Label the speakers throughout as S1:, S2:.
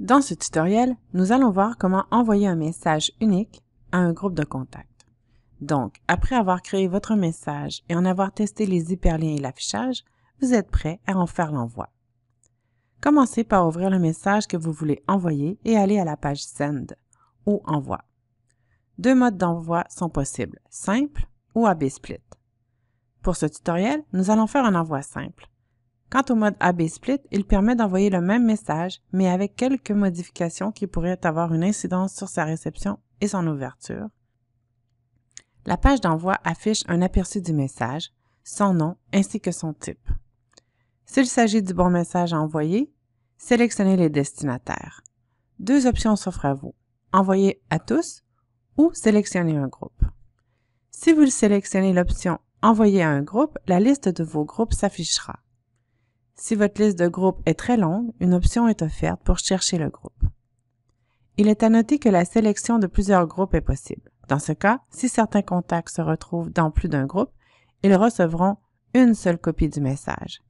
S1: Dans ce tutoriel, nous allons voir comment envoyer un message unique à un groupe de contacts. Donc, après avoir créé votre message et en avoir testé les hyperliens et l'affichage, vous êtes prêt à en faire l'envoi. Commencez par ouvrir le message que vous voulez envoyer et aller à la page Send ou Envoi. Deux modes d'envoi sont possibles, simple ou b split. Pour ce tutoriel, nous allons faire un envoi simple. Quant au mode AB Split, il permet d'envoyer le même message, mais avec quelques modifications qui pourraient avoir une incidence sur sa réception et son ouverture. La page d'envoi affiche un aperçu du message, son nom ainsi que son type. S'il s'agit du bon message à envoyer, sélectionnez les destinataires. Deux options s'offrent à vous, envoyer à tous ou sélectionner un groupe. Si vous sélectionnez l'option Envoyer à un groupe, la liste de vos groupes s'affichera. Si votre liste de groupes est très longue, une option est offerte pour chercher le groupe. Il est à noter que la sélection de plusieurs groupes est possible. Dans ce cas, si certains contacts se retrouvent dans plus d'un groupe, ils recevront une seule copie du message.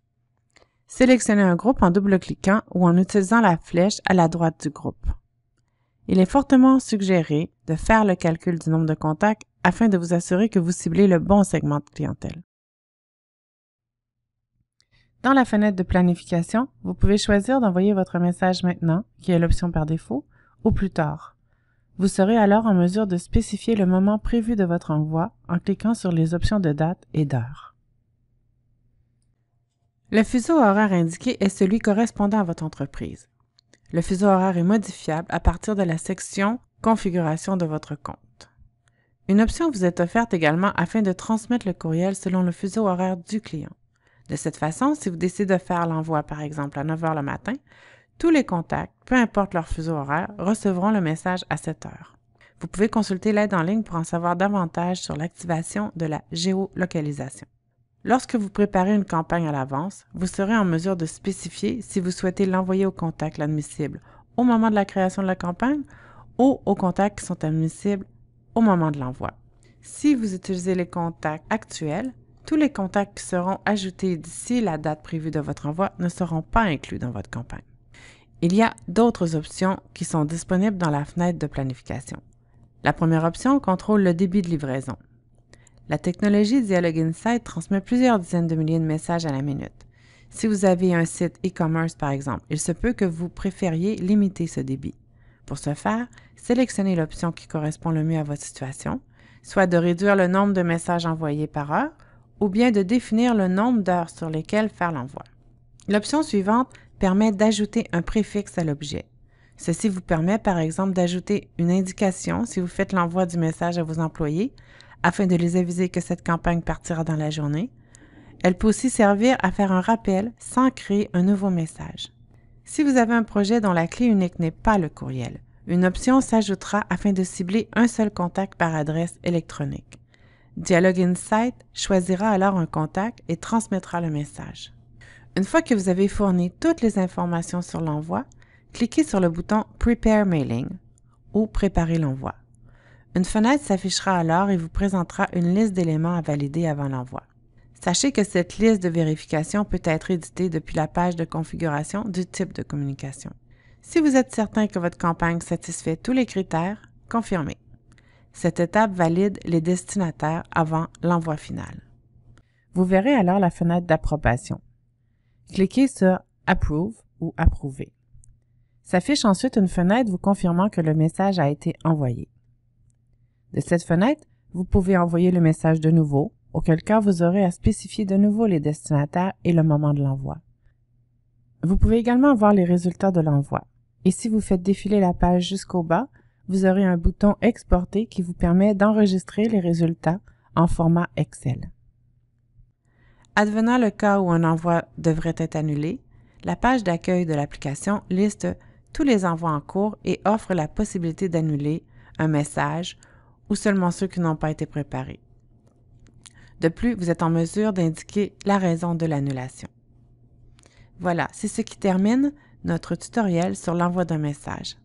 S1: Sélectionnez un groupe en double-cliquant ou en utilisant la flèche à la droite du groupe. Il est fortement suggéré de faire le calcul du nombre de contacts afin de vous assurer que vous ciblez le bon segment de clientèle. Dans la fenêtre de planification, vous pouvez choisir d'envoyer votre message maintenant, qui est l'option par défaut, ou plus tard. Vous serez alors en mesure de spécifier le moment prévu de votre envoi en cliquant sur les options de date et d'heure. Le fuseau horaire indiqué est celui correspondant à votre entreprise. Le fuseau horaire est modifiable à partir de la section Configuration de votre compte. Une option vous est offerte également afin de transmettre le courriel selon le fuseau horaire du client. De cette façon, si vous décidez de faire l'envoi, par exemple, à 9 h le matin, tous les contacts, peu importe leur fuseau horaire, recevront le message à 7 heure. Vous pouvez consulter l'aide en ligne pour en savoir davantage sur l'activation de la géolocalisation. Lorsque vous préparez une campagne à l'avance, vous serez en mesure de spécifier si vous souhaitez l'envoyer aux contacts admissibles au moment de la création de la campagne ou aux contacts qui sont admissibles au moment de l'envoi. Si vous utilisez les contacts actuels, tous les contacts qui seront ajoutés d'ici la date prévue de votre envoi ne seront pas inclus dans votre campagne. Il y a d'autres options qui sont disponibles dans la fenêtre de planification. La première option contrôle le débit de livraison. La technologie Dialog Insight transmet plusieurs dizaines de milliers de messages à la minute. Si vous avez un site e-commerce par exemple, il se peut que vous préfériez limiter ce débit. Pour ce faire, sélectionnez l'option qui correspond le mieux à votre situation, soit de réduire le nombre de messages envoyés par heure ou bien de définir le nombre d'heures sur lesquelles faire l'envoi. L'option suivante permet d'ajouter un préfixe à l'objet. Ceci vous permet par exemple d'ajouter une indication si vous faites l'envoi du message à vos employés afin de les aviser que cette campagne partira dans la journée. Elle peut aussi servir à faire un rappel sans créer un nouveau message. Si vous avez un projet dont la clé unique n'est pas le courriel, une option s'ajoutera afin de cibler un seul contact par adresse électronique. Dialogue Insight choisira alors un contact et transmettra le message. Une fois que vous avez fourni toutes les informations sur l'envoi, cliquez sur le bouton Prepare Mailing ou Préparer l'envoi. Une fenêtre s'affichera alors et vous présentera une liste d'éléments à valider avant l'envoi. Sachez que cette liste de vérification peut être éditée depuis la page de configuration du type de communication. Si vous êtes certain que votre campagne satisfait tous les critères, confirmez. Cette étape valide les destinataires avant l'envoi final. Vous verrez alors la fenêtre d'approbation. Cliquez sur Approve ou Approuver. S'affiche ensuite une fenêtre vous confirmant que le message a été envoyé. De cette fenêtre, vous pouvez envoyer le message de nouveau, auquel cas vous aurez à spécifier de nouveau les destinataires et le moment de l'envoi. Vous pouvez également voir les résultats de l'envoi. Et si vous faites défiler la page jusqu'au bas, vous aurez un bouton Exporter qui vous permet d'enregistrer les résultats en format Excel. Advenant le cas où un envoi devrait être annulé, la page d'accueil de l'application liste tous les envois en cours et offre la possibilité d'annuler un message ou seulement ceux qui n'ont pas été préparés. De plus, vous êtes en mesure d'indiquer la raison de l'annulation. Voilà, c'est ce qui termine notre tutoriel sur l'envoi d'un message.